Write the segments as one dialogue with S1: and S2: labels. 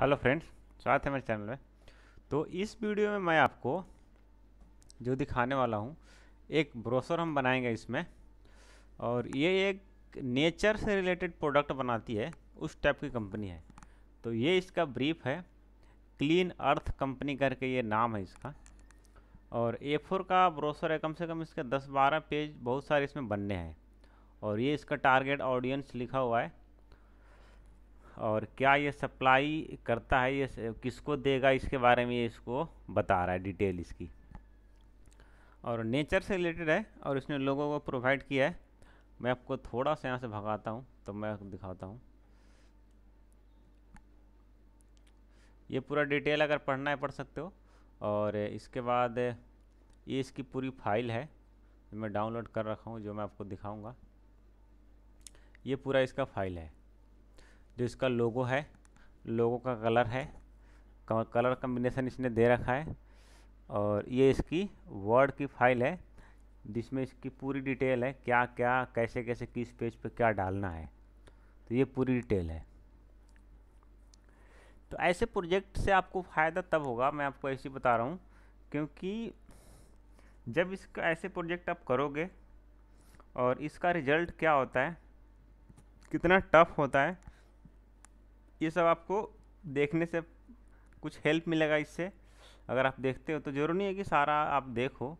S1: hello friends स्वागत है मेरे चैनल में तो इस वीडियो में मैं आपको जो दिखाने वाला हूँ एक ब्रोशर हम बनाएंगे इसमें और ये एक नेचर से रिलेटेड प्रोडक्ट बनाती है उस टाइप की कंपनी है तो ये इसका ब्रीफ है क्लीन अर्थ कंपनी करके ये नाम है इसका और ए फोर का ब्रोशर है कम से कम इसके दस बारह पेज बहुत सारे इसमें बनने हैं और ये इसका टारगेट ऑडियंस लिखा हुआ है और क्या ये सप्लाई करता है ये किसको देगा इसके बारे में ये इसको बता रहा है डिटेल इसकी और नेचर से रिलेटेड है और इसने लोगों को प्रोवाइड किया है मैं आपको थोड़ा सा यहाँ से भगाता हूँ तो मैं दिखाता हूँ ये पूरा डिटेल अगर पढ़ना है पढ़ सकते हो और इसके बाद ये इसकी पूरी फाइल है मैं डाउनलोड कर रखा हूँ जो मैं आपको दिखाऊँगा ये पूरा इसका फाइल है जो इसका लोगो है लोगो का कलर है कलर कम्बिनेशन इसने दे रखा है और ये इसकी वर्ड की फाइल है जिसमें इसकी पूरी डिटेल है क्या क्या कैसे कैसे किस पेज पे क्या डालना है तो ये पूरी डिटेल है तो ऐसे प्रोजेक्ट से आपको फ़ायदा तब होगा मैं आपको ऐसे बता रहा हूँ क्योंकि जब इसका ऐसे प्रोजेक्ट आप करोगे और इसका रिजल्ट क्या होता है कितना टफ होता है ये सब आपको देखने से कुछ हेल्प मिलेगा इससे अगर आप देखते हो तो ज़रूरी नहीं है कि सारा आप देखो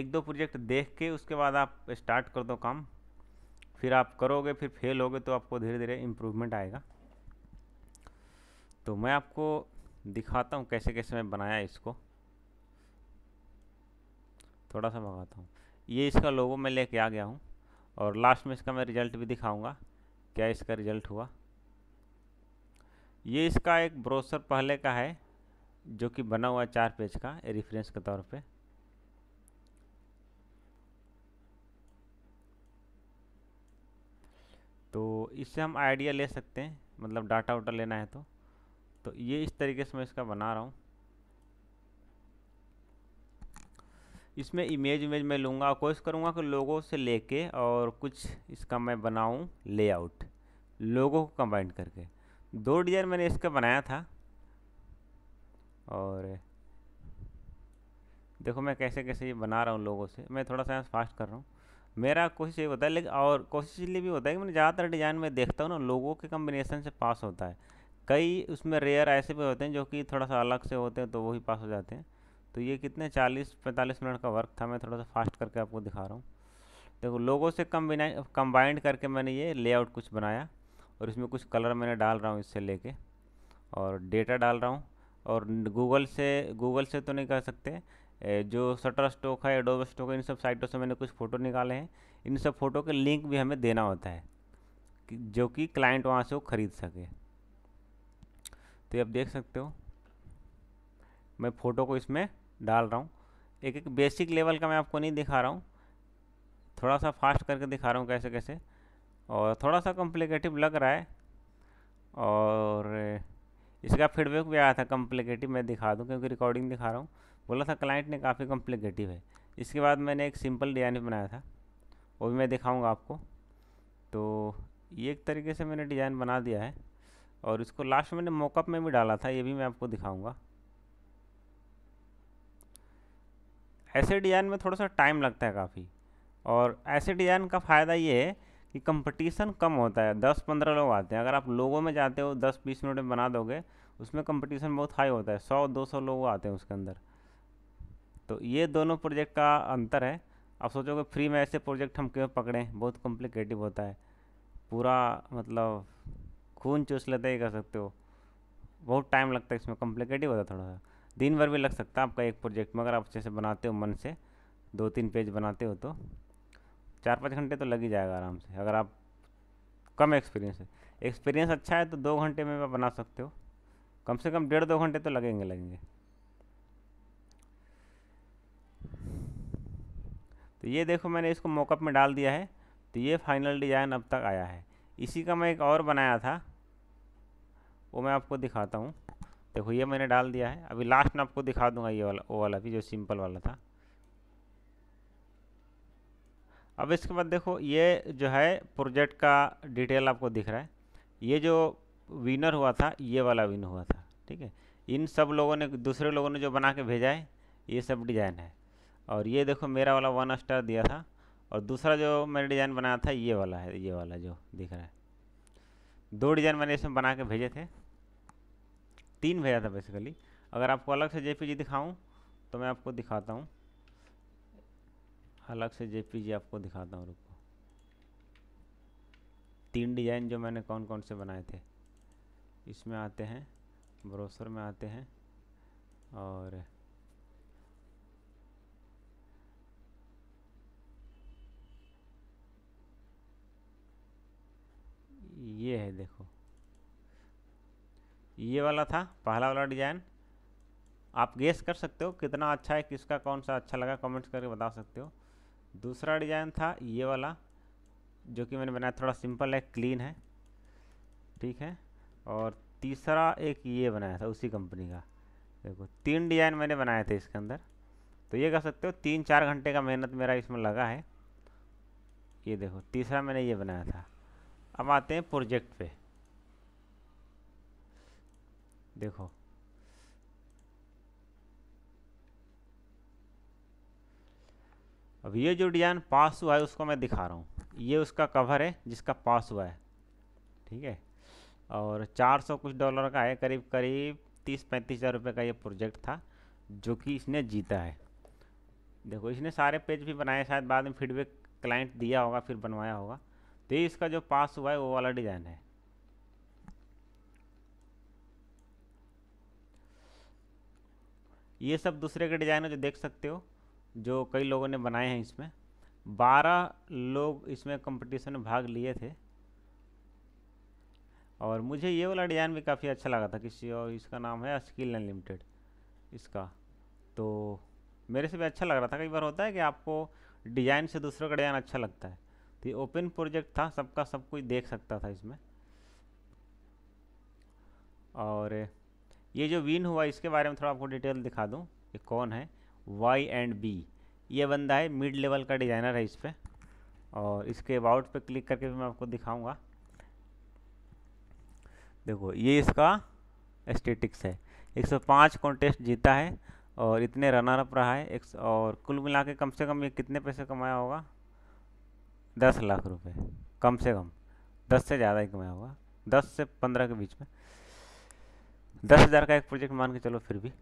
S1: एक दो प्रोजेक्ट देख के उसके बाद आप स्टार्ट कर दो काम फिर आप करोगे फिर फेल होगे तो आपको धीरे धीरे इम्प्रूवमेंट आएगा तो मैं आपको दिखाता हूँ कैसे कैसे मैं बनाया इसको थोड़ा सा मंगाता हूँ ये इसका लोगो मैं लेके आ गया हूँ और लास्ट में इसका मैं रिज़ल्ट भी दिखाऊँगा क्या इसका रिज़ल्ट हुआ ये इसका एक ब्रोसर पहले का है जो कि बना हुआ चार पेज का रेफरेंस के तौर पे तो इससे हम आइडिया ले सकते हैं मतलब डाटा वाटा लेना है तो तो ये इस तरीके से मैं इसका बना रहा हूँ इसमें इमेज इमेज मैं लूँगा और कोशिश करूँगा कि लोगों से लेके और कुछ इसका मैं बनाऊँ लेआउट लोगों को कंबाइंड करके दो डिजाइन मैंने इसका बनाया था और देखो मैं कैसे कैसे ये बना रहा हूँ लोगों से मैं थोड़ा सा फास्ट कर रहा हूँ मेरा कोशिश ये होता है लेकिन और कोशिश इसलिए भी होता है कि मैंने ज़्यादातर डिज़ाइन में देखता हूँ ना लोगों के कम्बिनेसन से पास होता है कई उसमें रेयर ऐसे भी होते हैं जो कि थोड़ा सा अलग से होते हैं तो वही पास हो जाते हैं तो ये कितने चालीस पैंतालीस मिनट का वर्क था मैं थोड़ा सा फास्ट करके आपको दिखा रहा हूँ देखो लोगों से कम्बिना कम्बाइंड करके मैंने ये लेआउट कुछ बनाया और इसमें कुछ कलर मैंने डाल रहा हूँ इससे लेके और डेटा डाल रहा हूँ और गूगल से गूगल से तो नहीं कर सकते जो सटर स्टोक है एडोब स्टोक है इन सब साइटों से मैंने कुछ फ़ोटो निकाले हैं इन सब फ़ोटो के लिंक भी हमें देना होता है जो कि क्लाइंट वहाँ से वो ख़रीद सके तो आप देख सकते हो मैं फ़ोटो को इसमें डाल रहा हूँ एक एक बेसिक लेवल का मैं आपको नहीं दिखा रहा हूँ थोड़ा सा फास्ट करके दिखा रहा हूँ कैसे कैसे और थोड़ा सा कॉम्प्लिकेटिव लग रहा है और इसका फीडबैक भी आया था कॉम्प्लिकेटिव मैं दिखा दूँ क्योंकि रिकॉर्डिंग दिखा रहा हूँ बोला था क्लाइंट ने काफ़ी कॉम्प्लिकेटिव है इसके बाद मैंने एक सिंपल डिज़ाइन बनाया था वो भी मैं दिखाऊँगा आपको तो ये एक तरीके से मैंने डिज़ाइन बना दिया है और इसको लास्ट मैंने मोकअप में भी डाला था ये भी मैं आपको दिखाऊँगा ऐसे डिज़ाइन में थोड़ा सा टाइम लगता है काफ़ी और ऐसे डिज़ाइन का फ़ायदा ये है कि कंपटीशन कम होता है दस पंद्रह लोग आते हैं अगर आप लोगों में जाते हो दस बीस मिनट में बना दोगे उसमें कंपटीशन बहुत हाई होता है सौ दो सौ लोग आते हैं उसके अंदर तो ये दोनों प्रोजेक्ट का अंतर है आप सोचोगे फ्री में ऐसे प्रोजेक्ट हम क्यों पकड़ें बहुत कॉम्प्लिकेटिव होता है पूरा मतलब खून चूस लेते ही कर सकते हो बहुत टाइम लगता है इसमें कॉम्प्लिकेटिव होता है थोड़ा सा दिन भर भी लग सकता है आपका एक प्रोजेक्ट मगर आप अच्छे से बनाते हो मन से दो तीन पेज बनाते हो तो चार पाँच घंटे तो लग ही जाएगा आराम से अगर आप कम एक्सपीरियंस है एक्सपीरियंस अच्छा है तो दो घंटे में आप बना सकते हो कम से कम डेढ़ दो घंटे तो लगेंगे लगेंगे तो ये देखो मैंने इसको मोकअप में डाल दिया है तो ये फाइनल डिज़ाइन अब तक आया है इसी का मैं एक और बनाया था वो मैं आपको दिखाता हूँ देखो ये मैंने डाल दिया है अभी लास्ट में आपको दिखा दूंगा ये वाला वो वाला भी जो सिंपल वाला था अब इसके बाद देखो ये जो है प्रोजेक्ट का डिटेल आपको दिख रहा है ये जो विनर हुआ था ये वाला विन हुआ था ठीक है इन सब लोगों ने दूसरे लोगों ने जो बना के भेजा है ये सब डिज़ाइन है और ये देखो मेरा वाला वन स्टार दिया था और दूसरा जो मैंने डिज़ाइन बनाया था ये वाला है ये वाला जो दिख रहा है दो डिज़ाइन मैंने इसमें बना के भेजे थे तीन भेजा था बेसिकली अगर आपको अलग से जे दिखाऊं तो मैं आपको दिखाता हूँ अलग से जेपीजी आपको दिखाता हूँ रुको तीन डिज़ाइन जो मैंने कौन कौन से बनाए थे इसमें आते हैं ब्रोसर में आते हैं और ये है देखो ये वाला था पहला वाला डिज़ाइन आप गेस कर सकते हो कितना अच्छा है किसका कौन सा अच्छा लगा कमेंट्स करके बता सकते हो दूसरा डिज़ाइन था ये वाला जो कि मैंने बनाया थोड़ा सिंपल है क्लीन है ठीक है और तीसरा एक ये बनाया था उसी कंपनी का देखो तीन डिज़ाइन मैंने बनाए थे इसके अंदर तो ये कह सकते हो तीन चार घंटे का मेहनत मेरा इसमें लगा है ये देखो तीसरा मैंने ये बनाया था अब आते हैं प्रोजेक्ट पे देखो अब ये जो डिज़ाइन पास हुआ है उसको मैं दिखा रहा हूँ ये उसका कवर है जिसका पास हुआ है ठीक है और 400 कुछ डॉलर का है करीब करीब तीस पैंतीस हज़ार रुपये का ये प्रोजेक्ट था जो कि इसने जीता है देखो इसने सारे पेज भी बनाए शायद बाद में फीडबैक क्लाइंट दिया होगा फिर बनवाया होगा तो ये इसका जो पास हुआ है वो वाला डिज़ाइन है ये सब दूसरे के डिज़ाइन है जो देख सकते हो जो कई लोगों ने बनाए हैं इसमें बारह लोग इसमें कंपटीशन में भाग लिए थे और मुझे ये वाला डिज़ाइन भी काफ़ी अच्छा लगा था किसी और इसका नाम है स्किल अनलिमिटेड इसका तो मेरे से भी अच्छा लग रहा था कई बार होता है कि आपको डिज़ाइन से दूसरों का डिज़ाइन अच्छा लगता है तो ये ओपन प्रोजेक्ट था सबका सब कोई देख सकता था इसमें और ये जो विन हुआ इसके बारे में थोड़ा आपको डिटेल दिखा दूँ ये कौन है वाई एंड बी ये बंदा है मिड लेवल का डिज़ाइनर है इस पर और इसके अबाउट पे क्लिक करके भी मैं आपको दिखाऊंगा देखो ये इसका एस्टेटिक्स है 105 कॉन्टेस्ट जीता है और इतने रनर अप रहा है एक और कुल मिला के कम से कम ये कितने पैसे कमाया होगा दस लाख रुपए कम से कम दस से ज़्यादा ही कमाया होगा दस से पंद्रह के बीच में दस हज़ार का एक प्रोजेक्ट मान के चलो फिर भी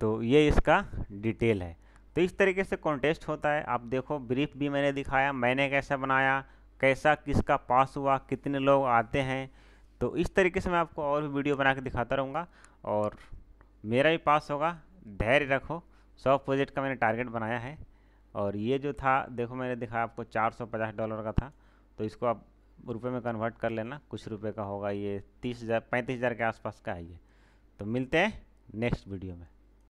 S1: तो ये इसका डिटेल है तो इस तरीके से कॉन्टेस्ट होता है आप देखो ब्रीफ भी मैंने दिखाया मैंने कैसा बनाया कैसा किसका पास हुआ कितने लोग आते हैं तो इस तरीके से मैं आपको और भी वीडियो बना के दिखाता रहूँगा और मेरा भी पास होगा धैर्य रखो सौ प्रोजेक्ट का मैंने टारगेट बनाया है और ये जो था देखो मैंने दिखाया आपको चार सौ पचास डॉलर का था तो इसको आप रुपए में कन्वर्ट कर लेना कुछ रुपए का होगा ये तीस हज़ार पैंतीस हज़ार के आसपास का है ये तो मिलते हैं नेक्स्ट वीडियो में